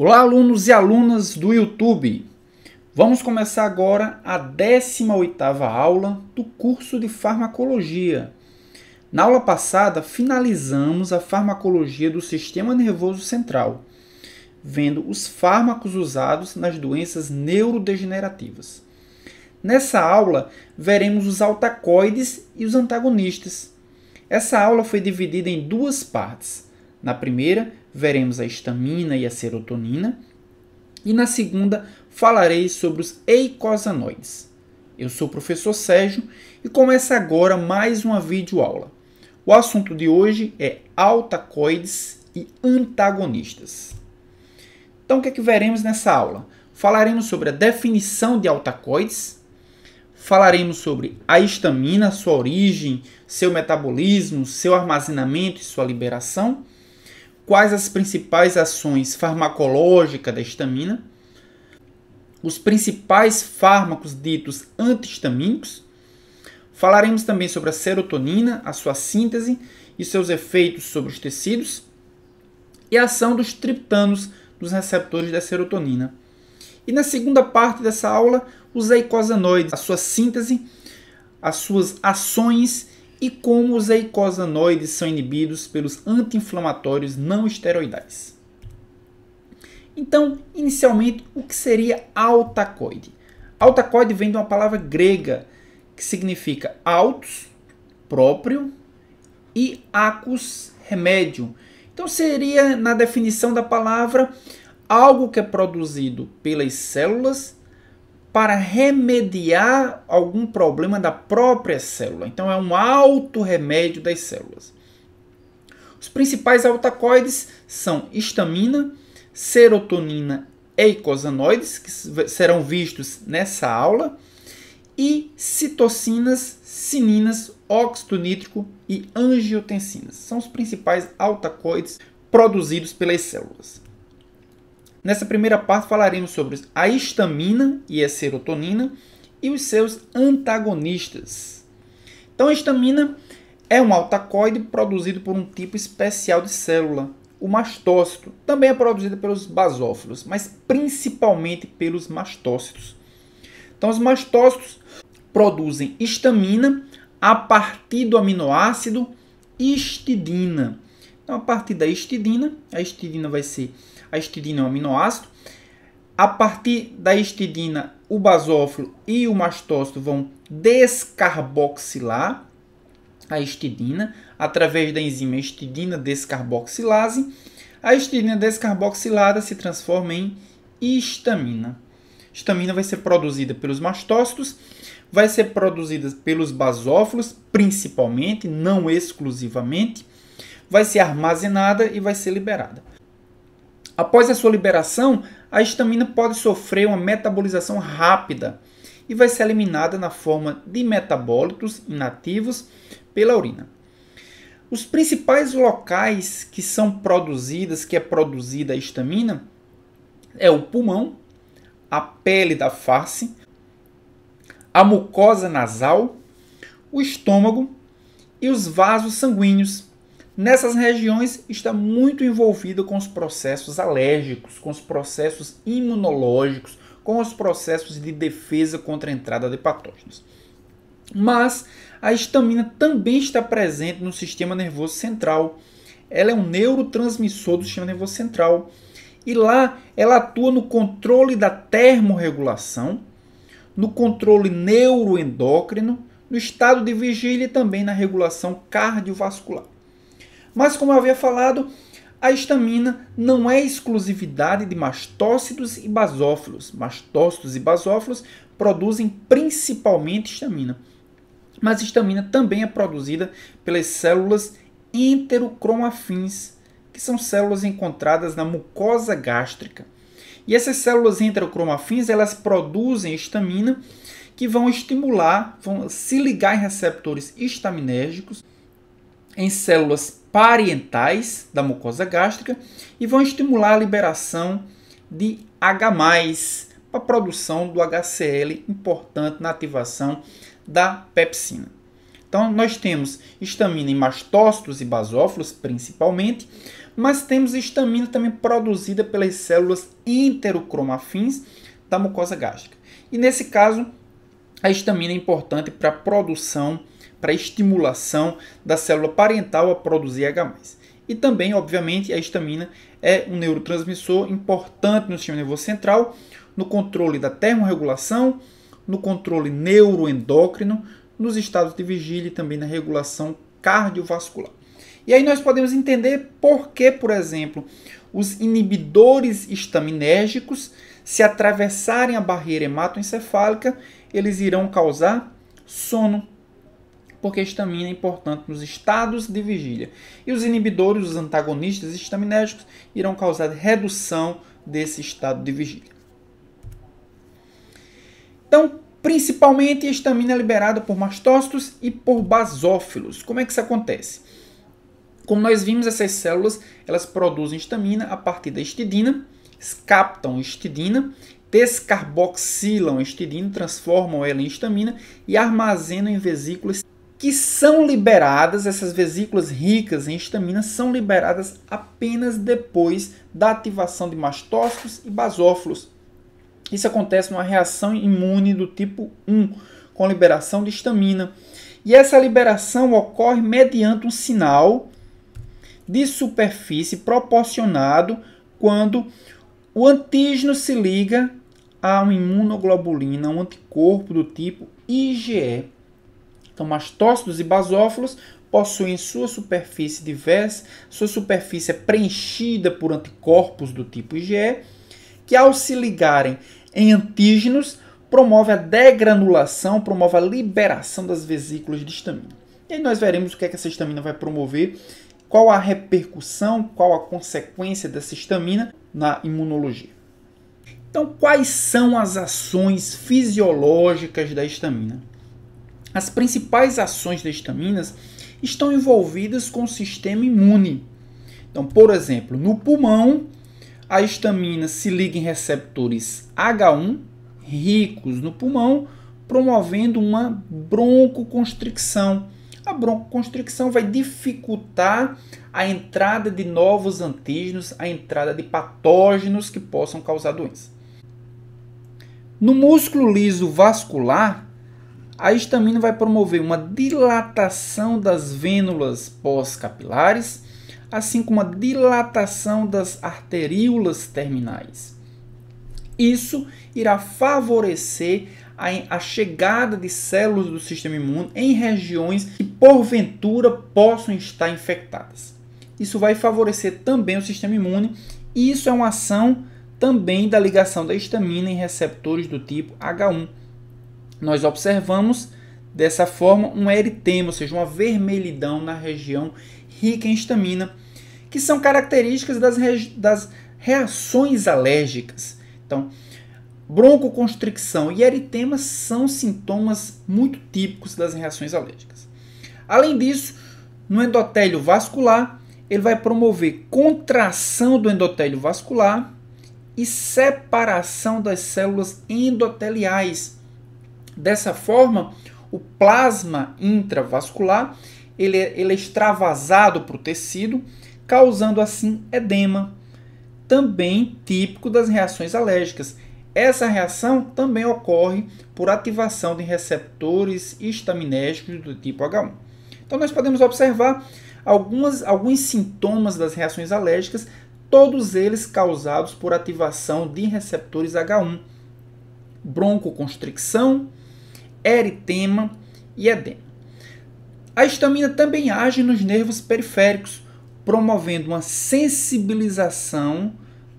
Olá, alunos e alunas do YouTube! Vamos começar agora a 18ª aula do curso de Farmacologia. Na aula passada, finalizamos a farmacologia do sistema nervoso central, vendo os fármacos usados nas doenças neurodegenerativas. Nessa aula, veremos os altacoides e os antagonistas. Essa aula foi dividida em duas partes. Na primeira, veremos a histamina e a serotonina. E na segunda, falarei sobre os eicosanoides. Eu sou o professor Sérgio e começa agora mais uma videoaula. O assunto de hoje é altacoides e antagonistas. Então, o que é que veremos nessa aula? Falaremos sobre a definição de altacoides, falaremos sobre a histamina, sua origem, seu metabolismo, seu armazenamento e sua liberação – quais as principais ações farmacológicas da histamina, os principais fármacos ditos antihistamínicos. Falaremos também sobre a serotonina, a sua síntese e seus efeitos sobre os tecidos, e a ação dos triptanos dos receptores da serotonina. E na segunda parte dessa aula, os eicosanoides, a sua síntese, as suas ações e como os eicosanoides são inibidos pelos anti-inflamatórios não esteroidais. Então, inicialmente, o que seria altacoide? Altacoide vem de uma palavra grega que significa altos, próprio, e acus, remédio. Então, seria, na definição da palavra, algo que é produzido pelas células para remediar algum problema da própria célula. Então é um autorremédio das células. Os principais altacoides são histamina, serotonina e icosanoides, que serão vistos nessa aula, e citocinas, sininas, óxido nítrico e angiotensinas. São os principais altacoides produzidos pelas células. Nessa primeira parte falaremos sobre a histamina e a serotonina e os seus antagonistas. Então a histamina é um altacoide produzido por um tipo especial de célula, o mastócito. Também é produzida pelos basófilos, mas principalmente pelos mastócitos. Então os mastócitos produzem histamina a partir do aminoácido histidina. Então a partir da histidina, a histidina vai ser a histidina é um aminoácido. A partir da histidina, o basófilo e o mastócito vão descarboxilar a histidina através da enzima histidina descarboxilase. A histidina descarboxilada se transforma em histamina. Histamina vai ser produzida pelos mastócitos, vai ser produzida pelos basófilos, principalmente, não exclusivamente, vai ser armazenada e vai ser liberada. Após a sua liberação, a histamina pode sofrer uma metabolização rápida e vai ser eliminada na forma de metabólitos inativos pela urina. Os principais locais que são produzidas, que é produzida a histamina, é o pulmão, a pele da face, a mucosa nasal, o estômago e os vasos sanguíneos, nessas regiões está muito envolvida com os processos alérgicos, com os processos imunológicos, com os processos de defesa contra a entrada de patógenos. Mas a histamina também está presente no sistema nervoso central. Ela é um neurotransmissor do sistema nervoso central. E lá ela atua no controle da termorregulação, no controle neuroendócrino, no estado de vigília e também na regulação cardiovascular. Mas, como eu havia falado, a histamina não é exclusividade de mastócitos e basófilos. Mastócitos e basófilos produzem principalmente histamina. Mas histamina também é produzida pelas células enterocromafins, que são células encontradas na mucosa gástrica. E essas células enterocromafins, elas produzem histamina que vão estimular, vão se ligar em receptores histaminérgicos em células parientais da mucosa gástrica e vão estimular a liberação de H+, para a produção do HCl, importante na ativação da pepsina. Então, nós temos histamina em mastócitos e basófilos, principalmente, mas temos histamina também produzida pelas células enterocromafins da mucosa gástrica. E nesse caso, a histamina é importante para a produção para estimulação da célula parental a produzir H+. E também, obviamente, a histamina é um neurotransmissor importante no sistema nervoso central, no controle da termorregulação, no controle neuroendócrino, nos estados de vigília e também na regulação cardiovascular. E aí nós podemos entender por que, por exemplo, os inibidores estaminérgicos, se atravessarem a barreira hematoencefálica, eles irão causar sono, porque a estamina é importante nos estados de vigília. E os inibidores, os antagonistas estaminérgicos, irão causar redução desse estado de vigília. Então, principalmente a estamina é liberada por mastócitos e por basófilos. Como é que isso acontece? Como nós vimos, essas células elas produzem estamina a partir da estidina, captam estidina, descarboxilam a transformam ela em histamina e armazenam em vesículas que são liberadas, essas vesículas ricas em histamina, são liberadas apenas depois da ativação de mastócitos e basófilos. Isso acontece numa reação imune do tipo 1, com liberação de histamina. E essa liberação ocorre mediante um sinal de superfície proporcionado quando o antígeno se liga a uma imunoglobulina, um anticorpo do tipo IgE então, mastócitos e basófilos possuem sua superfície diversa, sua superfície é preenchida por anticorpos do tipo IgE, que ao se ligarem em antígenos, promove a degranulação, promove a liberação das vesículas de histamina. E aí nós veremos o que é que essa histamina vai promover, qual a repercussão, qual a consequência dessa histamina na imunologia. Então, quais são as ações fisiológicas da histamina? As principais ações das estaminas estão envolvidas com o sistema imune. Então, por exemplo, no pulmão, a estamina se liga em receptores H1 ricos no pulmão, promovendo uma broncoconstricção. A broncoconstricção vai dificultar a entrada de novos antígenos, a entrada de patógenos que possam causar doença. No músculo liso vascular, a histamina vai promover uma dilatação das vênulas pós-capilares, assim como uma dilatação das arteríolas terminais. Isso irá favorecer a, chegada de células do sistema imune em regiões que porventura possam estar infectadas. Isso vai favorecer também o sistema imune e isso é uma ação também da ligação da histamina em receptores do tipo H1 nós observamos dessa forma um eritema, ou seja, uma vermelhidão na região rica em histamina, que são características das, das reações alérgicas. Então, broncoconstricção e eritema são sintomas muito típicos das reações alérgicas. Além disso, no endotélio vascular, ele vai promover contração do endotélio vascular e separação das células endoteliais, Dessa forma, o plasma intravascular ele é, ele é extravasado para o tecido, causando assim edema, também típico das reações alérgicas. Essa reação também ocorre por ativação de receptores histaminérgicos do tipo H1. Então, nós podemos observar algumas, alguns sintomas das reações alérgicas, todos eles causados por ativação de receptores H1. Broncoconstricção, eritema e edema. A histamina também age nos nervos periféricos, promovendo uma sensibilização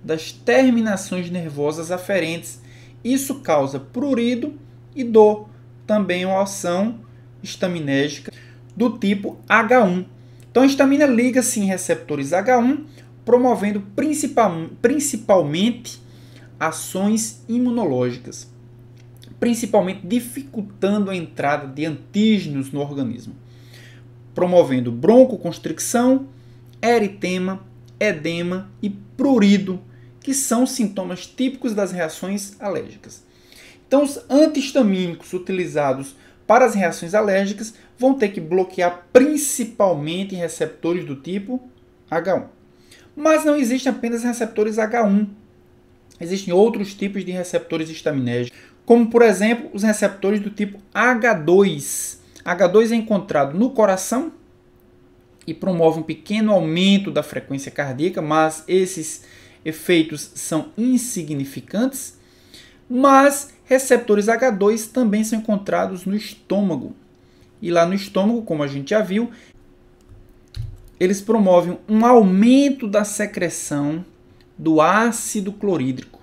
das terminações nervosas aferentes. Isso causa prurido e dor, também uma ação histaminérgica do tipo H1. Então, a estamina liga-se em receptores H1, promovendo principalmente ações imunológicas principalmente dificultando a entrada de antígenos no organismo, promovendo broncoconstricção, eritema, edema e prurido, que são sintomas típicos das reações alérgicas. Então, os antihistamínicos utilizados para as reações alérgicas vão ter que bloquear principalmente receptores do tipo H1. Mas não existem apenas receptores H1. Existem outros tipos de receptores estaminérgicos, como por exemplo os receptores do tipo H2. H2 é encontrado no coração e promove um pequeno aumento da frequência cardíaca, mas esses efeitos são insignificantes. Mas receptores H2 também são encontrados no estômago. E lá no estômago, como a gente já viu, eles promovem um aumento da secreção do ácido clorídrico.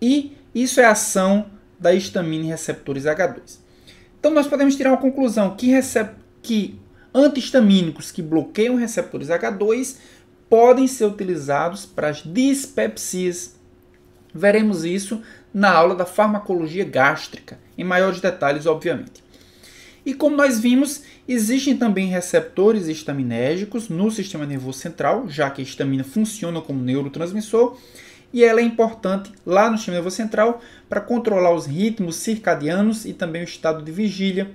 E isso é ação da histamina e receptores H2. Então nós podemos tirar uma conclusão que, que antihistamínicos que bloqueiam receptores H2 podem ser utilizados para as dispepsias. Veremos isso na aula da farmacologia gástrica, em maiores detalhes, obviamente. E como nós vimos, existem também receptores histaminérgicos no sistema nervoso central, já que a histamina funciona como neurotransmissor, e ela é importante lá no sistema nervoso central para controlar os ritmos circadianos e também o estado de vigília.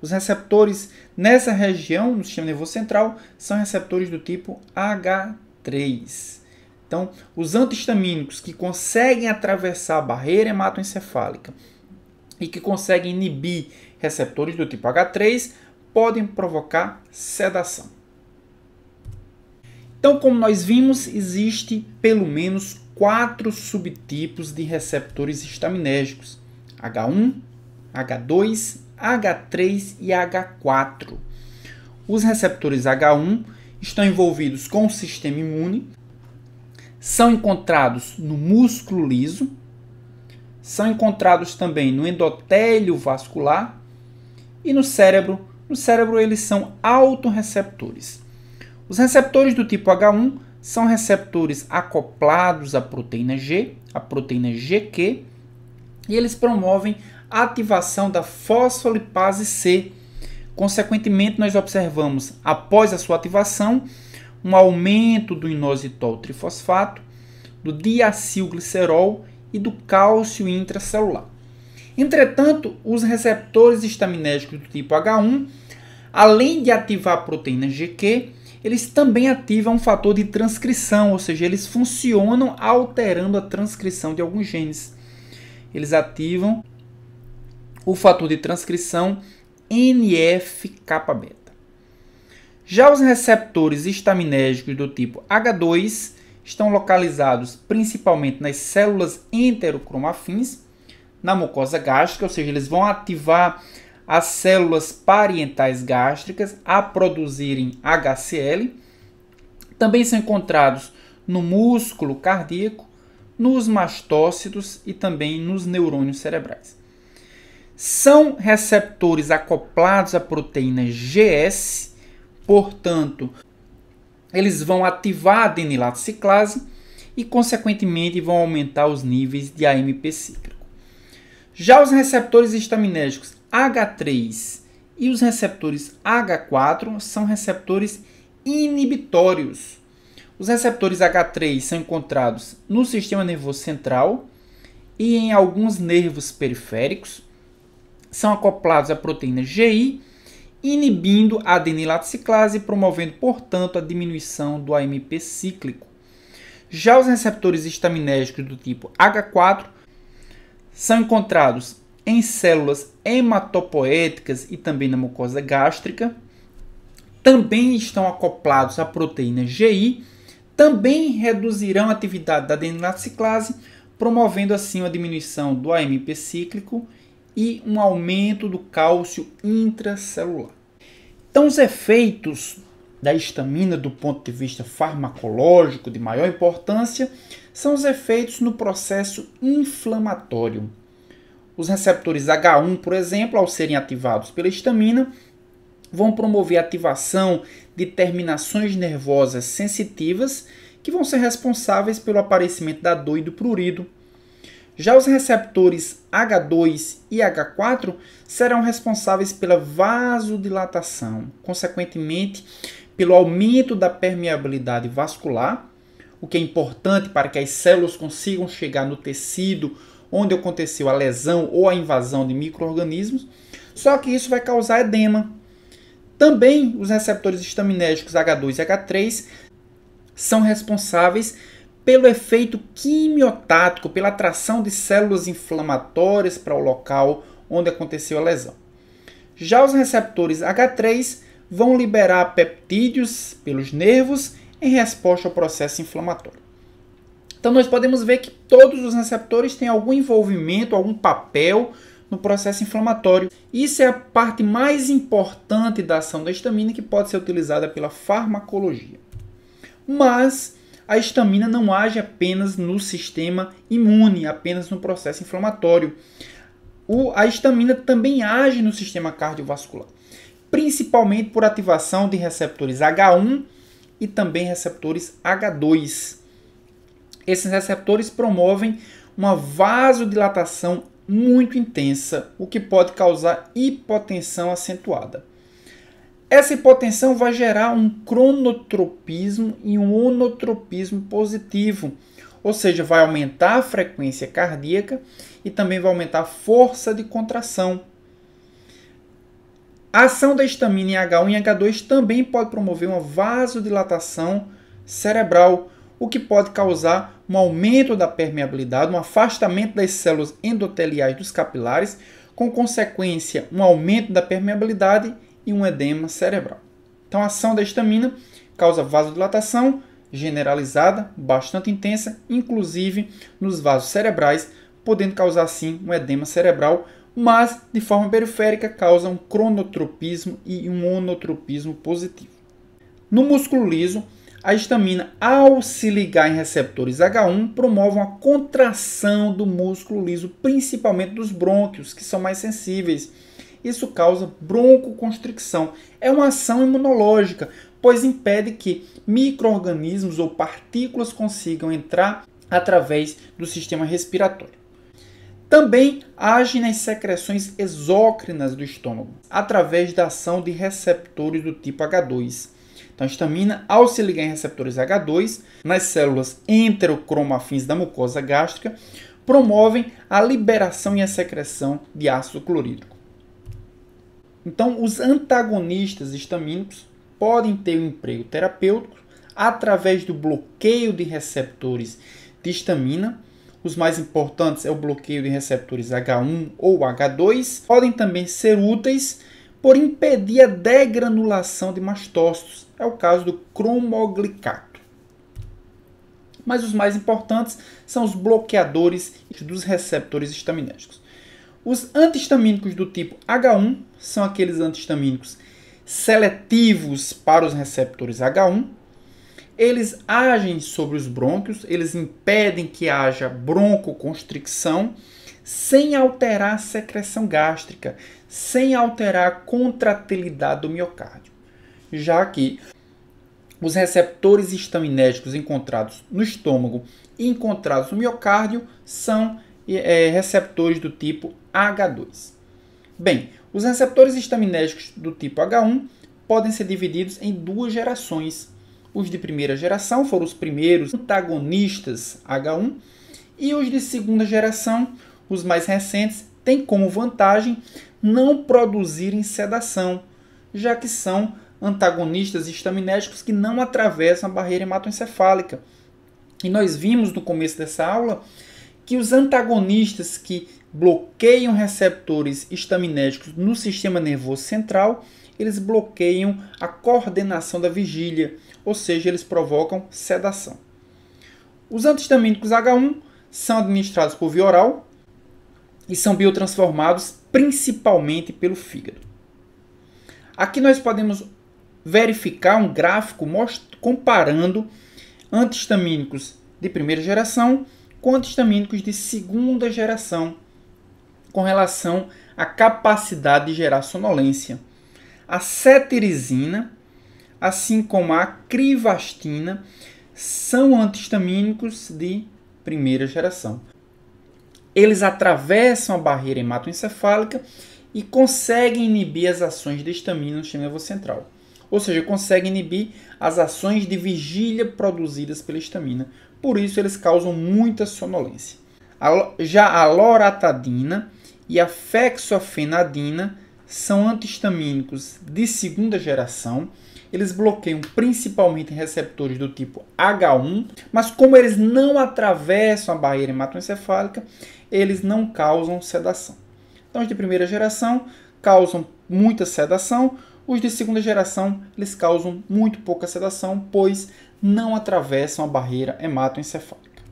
Os receptores nessa região no sistema nervoso central são receptores do tipo H3. Então, os antihistamínicos que conseguem atravessar a barreira hematoencefálica e que conseguem inibir receptores do tipo H3 podem provocar sedação. Então, como nós vimos, existe pelo menos quatro subtipos de receptores histaminérgicos: H1, H2, H3 e H4. Os receptores H1 estão envolvidos com o sistema imune, são encontrados no músculo liso, são encontrados também no endotélio vascular e no cérebro. No cérebro eles são autorreceptores. Os receptores do tipo H1 são receptores acoplados à proteína G, a proteína GQ, e eles promovem a ativação da fosfolipase C. Consequentemente, nós observamos, após a sua ativação, um aumento do inositol trifosfato, do diacilglicerol e do cálcio intracelular. Entretanto, os receptores estaminérgicos do tipo H1, além de ativar a proteína GQ, eles também ativam um fator de transcrição, ou seja, eles funcionam alterando a transcrição de alguns genes. Eles ativam o fator de transcrição NF-kappa-beta. Já os receptores estaminérgicos do tipo H2 estão localizados principalmente nas células enterocromafins, na mucosa gástrica, ou seja, eles vão ativar as células parientais gástricas a produzirem HCl. Também são encontrados no músculo cardíaco, nos mastócitos e também nos neurônios cerebrais. São receptores acoplados à proteína GS, portanto, eles vão ativar a adenilato ciclase e, consequentemente, vão aumentar os níveis de AMP cíclico. Já os receptores estaminérgicos H3 e os receptores H4 são receptores inibitórios. Os receptores H3 são encontrados no sistema nervoso central e em alguns nervos periféricos. São acoplados à proteína GI, inibindo a adenilaticiclase promovendo, portanto, a diminuição do AMP cíclico. Já os receptores estaminérgicos do tipo H4 são encontrados em células hematopoéticas e também na mucosa gástrica. Também estão acoplados à proteína GI, também reduzirão a atividade da adenilate ciclase, promovendo assim uma diminuição do AMP cíclico e um aumento do cálcio intracelular. Então, os efeitos da histamina do ponto de vista farmacológico de maior importância são os efeitos no processo inflamatório. Os receptores H1, por exemplo, ao serem ativados pela histamina, vão promover a ativação de terminações nervosas sensitivas que vão ser responsáveis pelo aparecimento da dor e do prurido. Já os receptores H2 e H4 serão responsáveis pela vasodilatação, consequentemente, pelo aumento da permeabilidade vascular, o que é importante para que as células consigam chegar no tecido onde aconteceu a lesão ou a invasão de micro-organismos, só que isso vai causar edema. Também os receptores estaminérgicos H2 e H3 são responsáveis pelo efeito quimiotático, pela atração de células inflamatórias para o local onde aconteceu a lesão. Já os receptores H3 vão liberar peptídeos pelos nervos em resposta ao processo inflamatório. Então nós podemos ver que todos os receptores têm algum envolvimento, algum papel no processo inflamatório. Isso é a parte mais importante da ação da histamina que pode ser utilizada pela farmacologia. Mas a histamina não age apenas no sistema imune, apenas no processo inflamatório. O, a histamina também age no sistema cardiovascular, principalmente por ativação de receptores H1 e também receptores H2. Esses receptores promovem uma vasodilatação muito intensa, o que pode causar hipotensão acentuada. Essa hipotensão vai gerar um cronotropismo e um onotropismo positivo, ou seja, vai aumentar a frequência cardíaca e também vai aumentar a força de contração. A ação da histamina em H1 e H2 também pode promover uma vasodilatação cerebral, o que pode causar um aumento da permeabilidade, um afastamento das células endoteliais dos capilares, com consequência, um aumento da permeabilidade e um edema cerebral. Então, a ação da histamina causa vasodilatação generalizada, bastante intensa, inclusive nos vasos cerebrais, podendo causar sim um edema cerebral, mas de forma periférica causa um cronotropismo e um onotropismo positivo. No músculo liso, a histamina, ao se ligar em receptores H1, promove uma contração do músculo liso, principalmente dos brônquios, que são mais sensíveis. Isso causa broncoconstricção. É uma ação imunológica, pois impede que microorganismos ou partículas consigam entrar através do sistema respiratório. Também age nas secreções exócrinas do estômago, através da ação de receptores do tipo H2. Então, a histamina, ao se ligar em receptores H2 nas células enterocromafins da mucosa gástrica, promovem a liberação e a secreção de ácido clorídrico. Então, os antagonistas histamínicos podem ter um emprego terapêutico através do bloqueio de receptores de histamina. Os mais importantes é o bloqueio de receptores H1 ou H2. Podem também ser úteis por impedir a degranulação de mastócitos é o caso do cromoglicato. Mas os mais importantes são os bloqueadores dos receptores histaminérgicos. Os antihistamínicos do tipo H1 são aqueles antihistamínicos seletivos para os receptores H1. Eles agem sobre os brônquios, eles impedem que haja broncoconstricção sem alterar a secreção gástrica, sem alterar a contratilidade do miocárdio já que os receptores histaminérgicos encontrados no estômago e encontrados no miocárdio são é, receptores do tipo H2. Bem, os receptores histaminérgicos do tipo H1 podem ser divididos em duas gerações. Os de primeira geração foram os primeiros antagonistas H1 e os de segunda geração, os mais recentes, têm como vantagem não produzirem sedação, já que são antagonistas histaminérgicos que não atravessam a barreira hematoencefálica. E nós vimos no começo dessa aula que os antagonistas que bloqueiam receptores estaminéticos no sistema nervoso central, eles bloqueiam a coordenação da vigília, ou seja, eles provocam sedação. Os antihistamínicos H1 são administrados por via oral e são biotransformados principalmente pelo fígado. Aqui nós podemos verificar um gráfico comparando antihistamínicos de primeira geração com antihistamínicos de segunda geração com relação à capacidade de gerar sonolência. A cetirizina, assim como a crivastina, são antihistamínicos de primeira geração. Eles atravessam a barreira hematoencefálica e conseguem inibir as ações de histamina no sistema nervoso central ou seja, consegue inibir as ações de vigília produzidas pela histamina. Por isso, eles causam muita sonolência. Já a loratadina e a fexofenadina são antihistamínicos de segunda geração. Eles bloqueiam principalmente receptores do tipo H1, mas como eles não atravessam a barreira hematoencefálica, eles não causam sedação. Então, os de primeira geração causam muita sedação, os de segunda geração eles causam muito pouca sedação, pois não atravessam a barreira hematoencefálica.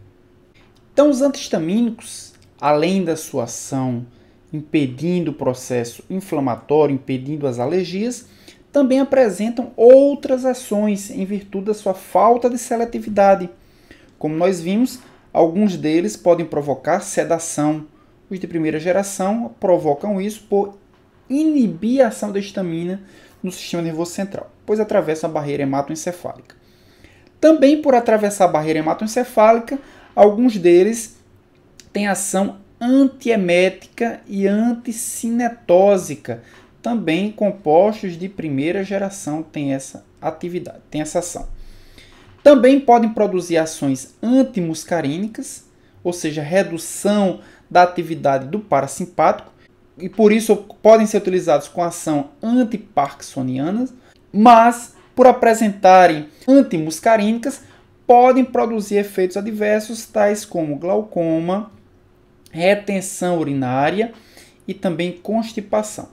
Então, os antihistamínicos, além da sua ação impedindo o processo inflamatório, impedindo as alergias, também apresentam outras ações em virtude da sua falta de seletividade. Como nós vimos, alguns deles podem provocar sedação. Os de primeira geração provocam isso por inibir a ação da histamina no sistema nervoso central, pois atravessa a barreira hematoencefálica. Também por atravessar a barreira hematoencefálica, alguns deles têm ação antiemética e anticinetósica. Também compostos de primeira geração têm essa atividade, têm essa ação. Também podem produzir ações antimuscarínicas, ou seja, redução da atividade do parasimpático, e por isso podem ser utilizados com ação antiparkinsonianas, mas por apresentarem antimuscarínicas, podem produzir efeitos adversos tais como glaucoma, retenção urinária e também constipação.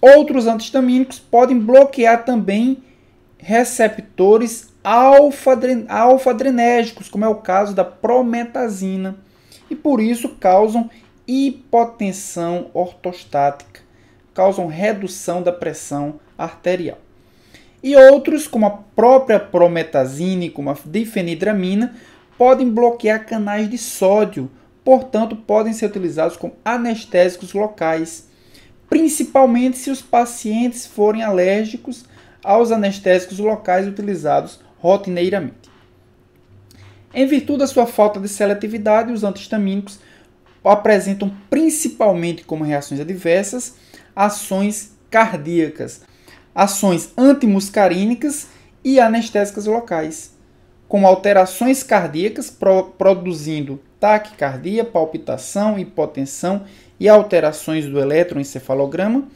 Outros antihistamínicos podem bloquear também receptores alfadrenérgicos, como é o caso da prometazina, e por isso causam hipotensão ortostática, causam redução da pressão arterial. E outros, como a própria prometazine, como a difenidramina, podem bloquear canais de sódio, portanto, podem ser utilizados como anestésicos locais, principalmente se os pacientes forem alérgicos aos anestésicos locais utilizados rotineiramente. Em virtude da sua falta de seletividade, os antihistamínicos apresentam principalmente como reações adversas ações cardíacas, ações antimuscarínicas e anestésicas locais, com alterações cardíacas pro produzindo taquicardia, palpitação, hipotensão e alterações do eletroencefalograma.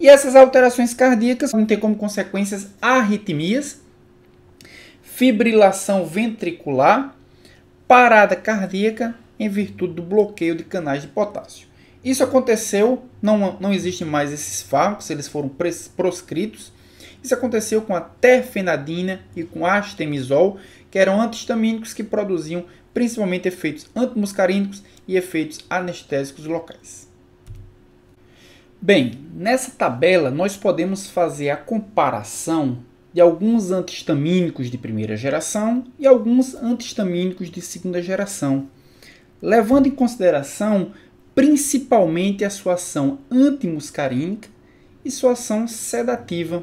E essas alterações cardíacas vão ter como consequências arritmias, fibrilação ventricular, parada cardíaca, em virtude do bloqueio de canais de potássio. Isso aconteceu, não, não existem mais esses fármacos, eles foram proscritos. Isso aconteceu com a terfenadina e com a astemizol, que eram antihistamínicos que produziam principalmente efeitos antimuscarínicos e efeitos anestésicos locais. Bem, nessa tabela nós podemos fazer a comparação de alguns antihistamínicos de primeira geração e alguns antihistamínicos de segunda geração levando em consideração principalmente a sua ação antimuscarínica e sua ação sedativa.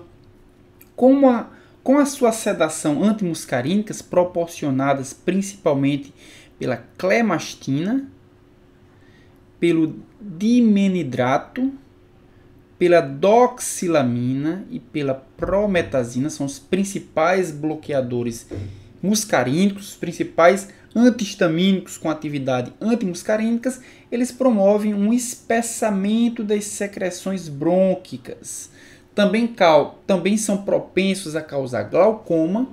Com a, com a sua sedação antimuscarínica proporcionadas principalmente pela clemastina, pelo dimenidrato, pela doxilamina e pela prometazina, são os principais bloqueadores muscarínicos, os principais antihistamínicos com atividade antimuscarínicas, eles promovem um espessamento das secreções brônquicas. Também, cal também são propensos a causar glaucoma,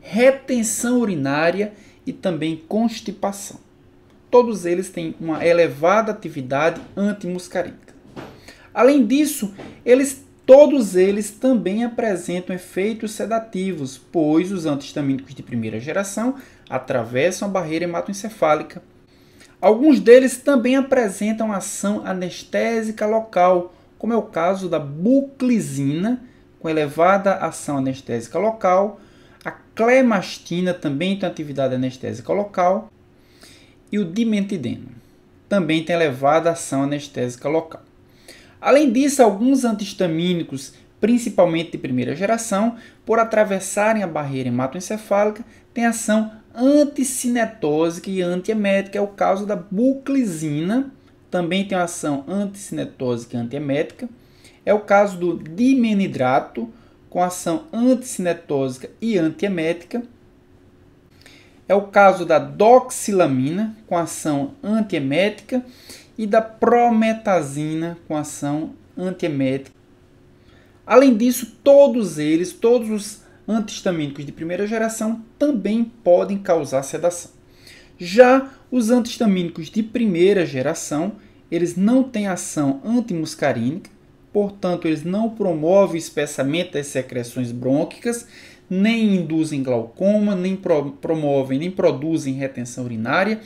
retenção urinária e também constipação. Todos eles têm uma elevada atividade antimuscarínica. Além disso, eles todos eles também apresentam efeitos sedativos, pois os antihistamínicos de primeira geração atravessam a barreira hematoencefálica. Alguns deles também apresentam ação anestésica local, como é o caso da buclizina, com elevada ação anestésica local, a clemastina também tem atividade anestésica local, e o dimentideno também tem elevada ação anestésica local. Além disso, alguns antihistamínicos, principalmente de primeira geração, por atravessarem a barreira hematoencefálica, têm ação anticinetósica e antiemética. É o caso da buclizina, também tem ação anticinetósica e é antiemética. É o caso do dimenidrato, com ação anticinetósica e antiemética. É o caso da doxilamina, com ação antiemética, e da prometazina, com ação antiemética. Além disso, todos eles, todos os antihistamínicos de primeira geração também podem causar sedação. Já os antihistamínicos de primeira geração, eles não têm ação antimuscarínica, portanto, eles não promovem o espessamento das secreções brônquicas, nem induzem glaucoma, nem pro promovem, nem produzem retenção urinária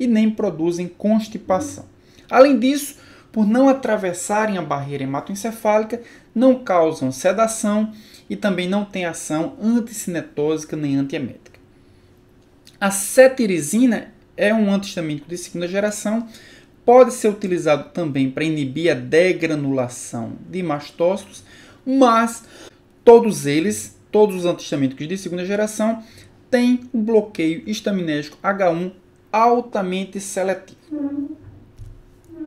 e nem produzem constipação. Além disso, por não atravessarem a barreira hematoencefálica, não causam sedação, e também não tem ação anticinetósica nem antiemética. A cetirizina é um antihistamínico de segunda geração, pode ser utilizado também para inibir a degranulação de mastócitos, mas todos eles, todos os antihistamínicos de segunda geração, têm um bloqueio histaminérgico H1 altamente seletivo.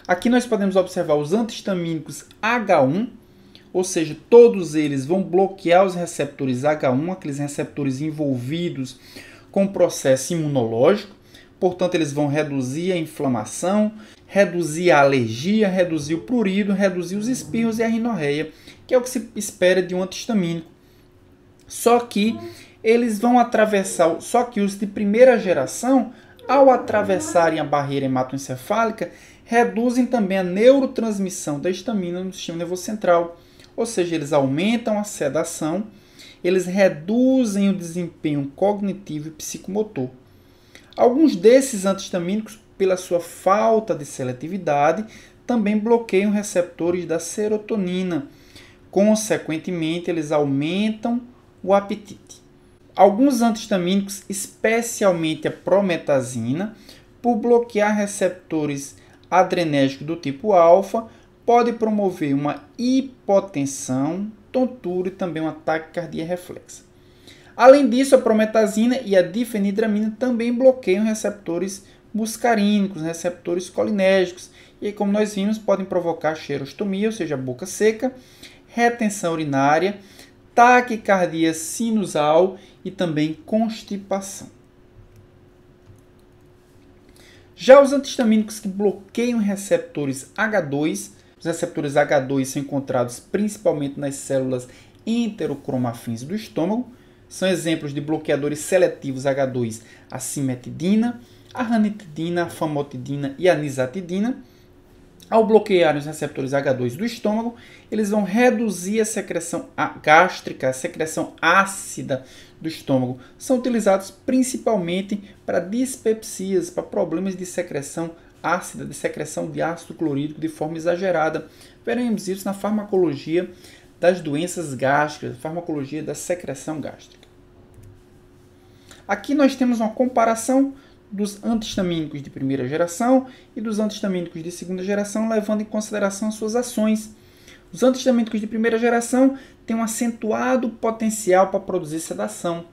Aqui nós podemos observar os antihistamínicos H1, ou seja, todos eles vão bloquear os receptores H1, aqueles receptores envolvidos com o processo imunológico. Portanto, eles vão reduzir a inflamação, reduzir a alergia, reduzir o prurido, reduzir os espirros e a rinorreia, que é o que se espera de um antihistamínico. Só que eles vão atravessar, só que os de primeira geração, ao atravessarem a barreira hematoencefálica, reduzem também a neurotransmissão da histamina no sistema nervoso central, ou seja, eles aumentam a sedação, eles reduzem o desempenho cognitivo e psicomotor. Alguns desses antistamínicos, pela sua falta de seletividade, também bloqueiam receptores da serotonina. Consequentemente, eles aumentam o apetite. Alguns antistamínicos, especialmente a prometazina, por bloquear receptores adrenérgicos do tipo alfa, pode promover uma hipotensão, tontura e também um ataque cardíaco reflexa. Além disso, a prometazina e a difenidramina também bloqueiam receptores muscarínicos, né, receptores colinérgicos, e como nós vimos, podem provocar cheirostomia, ou seja, boca seca, retenção urinária, taquicardia sinusal e também constipação. Já os antistamínicos que bloqueiam receptores H2 os receptores H2 são encontrados principalmente nas células enterocromafins do estômago. São exemplos de bloqueadores seletivos H2 a cimetidina, a ranitidina, a famotidina e a nisatidina. Ao bloquear os receptores H2 do estômago, eles vão reduzir a secreção gástrica, a secreção ácida do estômago. São utilizados principalmente para dispepsias, para problemas de secreção ácida de secreção de ácido clorídrico de forma exagerada. Veremos isso na farmacologia das doenças gástricas, farmacologia da secreção gástrica. Aqui nós temos uma comparação dos antihistamínicos de primeira geração e dos antihistamínicos de segunda geração, levando em consideração suas ações. Os antihistamínicos de primeira geração têm um acentuado potencial para produzir sedação.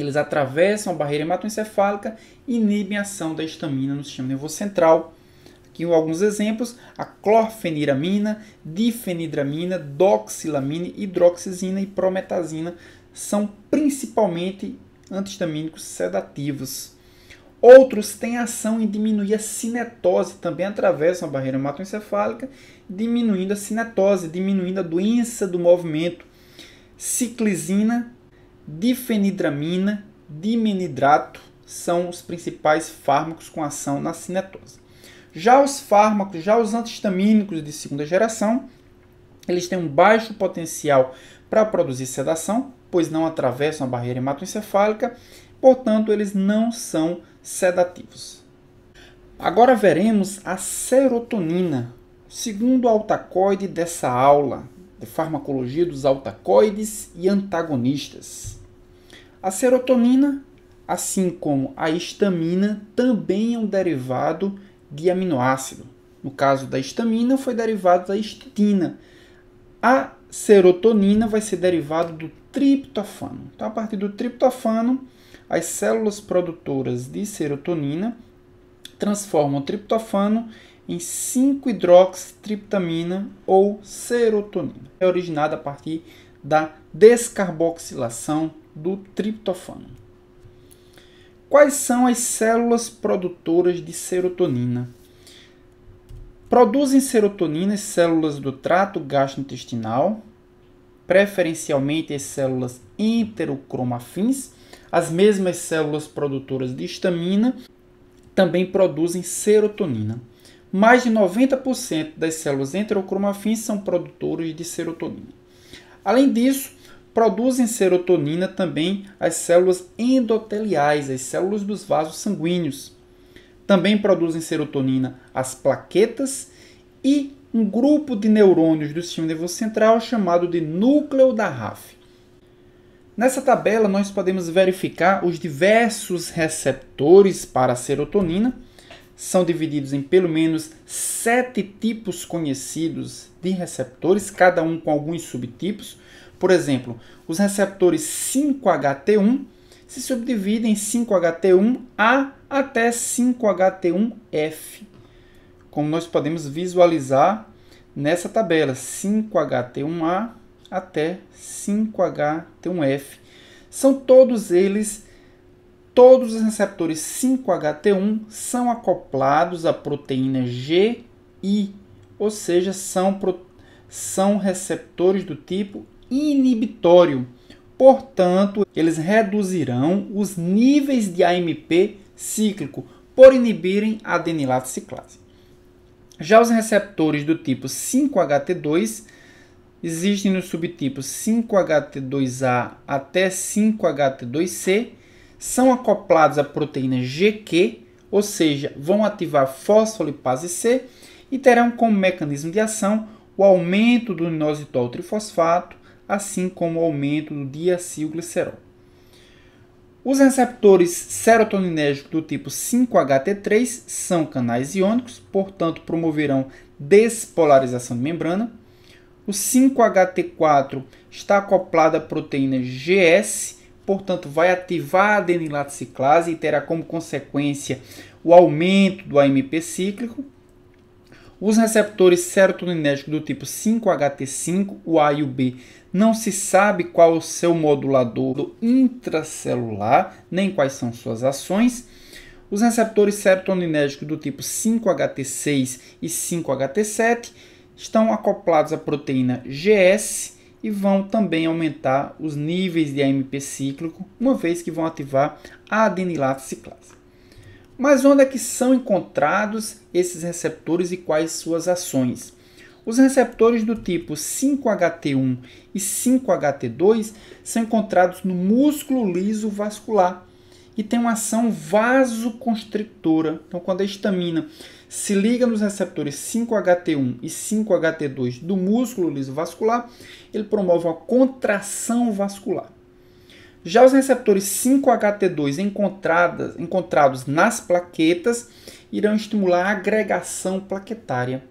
Eles atravessam a barreira hematoencefálica e inibem a ação da histamina no sistema nervoso central. Aqui alguns exemplos: a clorfeniramina, difenidramina, doxilamina, hidroxizina e prometazina são principalmente antihistamínicos sedativos. Outros têm ação em diminuir a cinetose, também atravessam a barreira hematoencefálica, diminuindo a cinetose, diminuindo a doença do movimento. Ciclizina difenidramina, dimenidrato são os principais fármacos com ação na cinetose. Já os fármacos, já os antihistamínicos de segunda geração, eles têm um baixo potencial para produzir sedação, pois não atravessam a barreira hematoencefálica, portanto, eles não são sedativos. Agora veremos a serotonina, segundo altacoide dessa aula de farmacologia dos altacoides e antagonistas. A serotonina, assim como a histamina, também é um derivado de aminoácido. No caso da histamina, foi derivado da histidina. A serotonina vai ser derivado do triptofano. Então, a partir do triptofano, as células produtoras de serotonina transformam o triptofano em 5-hidroxitriptamina ou serotonina. É originada a partir da descarboxilação do triptofano. Quais são as células produtoras de serotonina? Produzem serotonina as células do trato gastrointestinal, preferencialmente as células enterocromafins. as mesmas células produtoras de histamina também produzem serotonina. Mais de 90% das células enterocromafins são produtoras de serotonina. Além disso, produzem serotonina também as células endoteliais, as células dos vasos sanguíneos. Também produzem serotonina as plaquetas e um grupo de neurônios do sistema nervoso central chamado de núcleo da RAF. Nessa tabela, nós podemos verificar os diversos receptores para a serotonina. São divididos em pelo menos sete tipos conhecidos de receptores, cada um com alguns subtipos. Por exemplo, os receptores 5HT1 se subdividem em 5HT1A até 5HT1F, como nós podemos visualizar nessa tabela, 5HT1A até 5HT1F. São todos eles, todos os receptores 5HT1 são acoplados à proteína GI, ou seja, são, são receptores do tipo inibitório. Portanto, eles reduzirão os níveis de AMP cíclico por inibirem a adenilato ciclase. Já os receptores do tipo 5HT2 existem nos subtipos 5HT2A até 5HT2C, são acoplados à proteína GQ, ou seja, vão ativar fosfolipase C e terão como mecanismo de ação o aumento do inositol trifosfato, assim como o aumento do diacilglicerol. Os receptores serotoninérgicos do tipo 5-HT3 são canais iônicos, portanto promoverão despolarização de membrana. O 5-HT4 está acoplado à proteína GS, portanto vai ativar a adenilato ciclase e terá como consequência o aumento do AMP cíclico. Os receptores serotoninérgicos do tipo 5-HT5, o A e o B, não se sabe qual é o seu modulador intracelular, nem quais são suas ações. Os receptores serotoninérgicos do tipo 5-HT6 e 5-HT7 estão acoplados à proteína GS e vão também aumentar os níveis de AMP cíclico, uma vez que vão ativar a adenilato ciclase. Mas onde é que são encontrados esses receptores e quais suas ações? Os receptores do tipo 5HT1 e 5HT2 são encontrados no músculo liso vascular e têm uma ação vasoconstrictora. Então, quando a histamina se liga nos receptores 5HT1 e 5HT2 do músculo liso vascular, ele promove uma contração vascular. Já os receptores 5-HT2 encontrados nas plaquetas irão estimular a agregação plaquetária.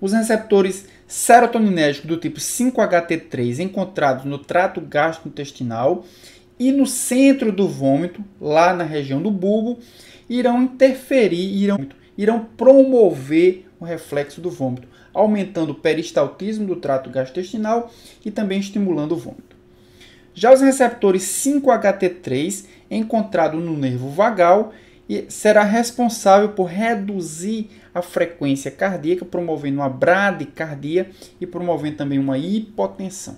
Os receptores serotoninérgicos do tipo 5-HT3 encontrados no trato gastrointestinal e no centro do vômito, lá na região do bulbo, irão interferir, irão, irão promover o reflexo do vômito, aumentando o peristaltismo do trato gastrointestinal e também estimulando o vômito. Já os receptores 5-HT3, encontrado no nervo vagal, será responsável por reduzir a frequência cardíaca, promovendo uma bradicardia e promovendo também uma hipotensão.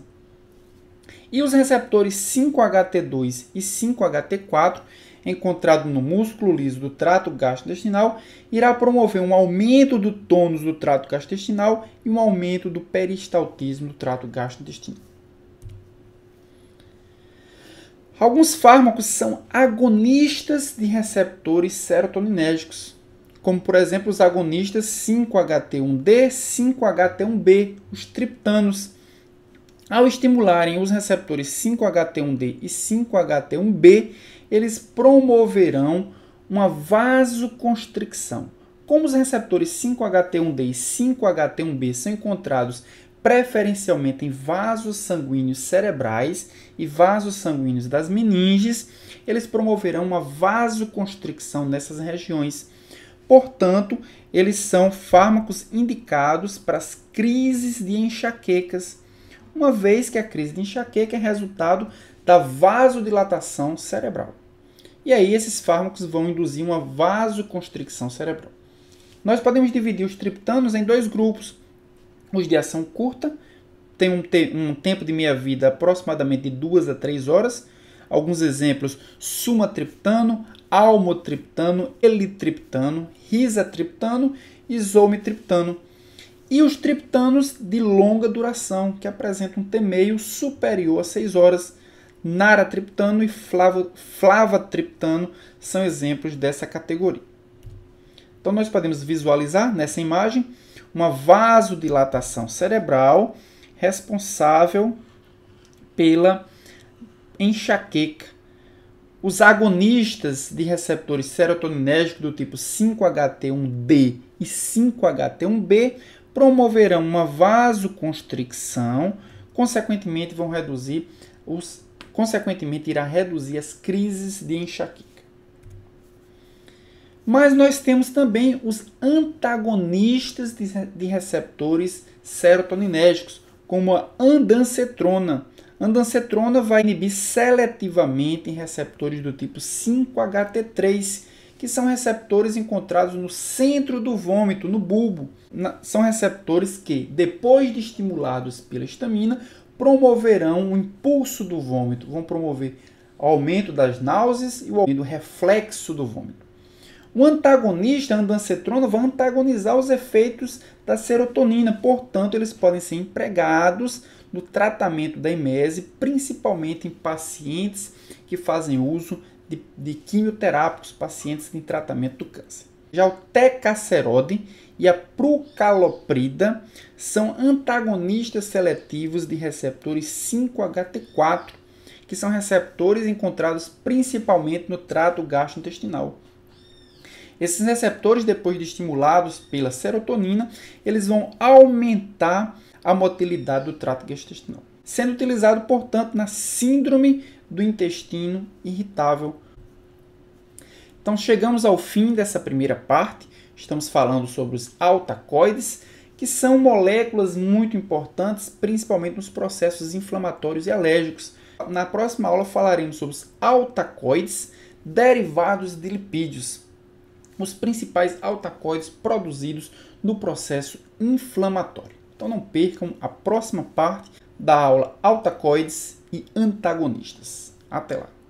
E os receptores 5-HT2 e 5-HT4, encontrado no músculo liso do trato gastrointestinal, irá promover um aumento do tônus do trato gastrointestinal e um aumento do peristaltismo do trato gastrointestinal. Alguns fármacos são agonistas de receptores serotoninérgicos, como por exemplo os agonistas 5-HT1D, 5-HT1B, os triptanos. Ao estimularem os receptores 5-HT1D e 5-HT1B, eles promoverão uma vasoconstricção. Como os receptores 5-HT1D e 5-HT1B são encontrados preferencialmente em vasos sanguíneos cerebrais e vasos sanguíneos das meninges, eles promoverão uma vasoconstricção nessas regiões. Portanto, eles são fármacos indicados para as crises de enxaquecas, uma vez que a crise de enxaqueca é resultado da vasodilatação cerebral. E aí esses fármacos vão induzir uma vasoconstricção cerebral. Nós podemos dividir os triptanos em dois grupos, os de ação curta têm um, te um tempo de meia-vida aproximadamente de 2 a 3 horas. Alguns exemplos: sumatriptano, almotriptano, elitriptano, risatriptano e zolmitriptano. E os triptanos de longa duração, que apresentam um T-meio superior a 6 horas. Naratriptano e flavatriptano são exemplos dessa categoria. Então nós podemos visualizar nessa imagem uma vasodilatação cerebral responsável pela enxaqueca. Os agonistas de receptores serotoninérgicos do tipo 5-HT1D e 5-HT1B promoverão uma vasoconstricção, consequentemente vão reduzir os consequentemente irá reduzir as crises de enxaqueca. Mas nós temos também os antagonistas de receptores serotoninérgicos, como a andancetrona. Andancetrona vai inibir seletivamente em receptores do tipo 5-HT3, que são receptores encontrados no centro do vômito, no bulbo. são receptores que, depois de estimulados pela histamina, promoverão o impulso do vômito, vão promover o aumento das náuseas e o aumento do reflexo do vômito. O antagonista, andancetrona, vai antagonizar os efeitos da serotonina, portanto, eles podem ser empregados no tratamento da emese, principalmente em pacientes que fazem uso de, de quimioterápicos, pacientes em tratamento do câncer. Já o tecacerode e a prucaloprida são antagonistas seletivos de receptores 5-HT4, que são receptores encontrados principalmente no trato gastrointestinal. Esses receptores, depois de estimulados pela serotonina, eles vão aumentar a motilidade do trato gastrointestinal, sendo utilizado, portanto, na síndrome do intestino irritável. Então, chegamos ao fim dessa primeira parte. Estamos falando sobre os altacoides, que são moléculas muito importantes, principalmente nos processos inflamatórios e alérgicos. Na próxima aula falaremos sobre os altacoides derivados de lipídios os principais altacoides produzidos no processo inflamatório. Então não percam a próxima parte da aula altacoides e antagonistas. Até lá!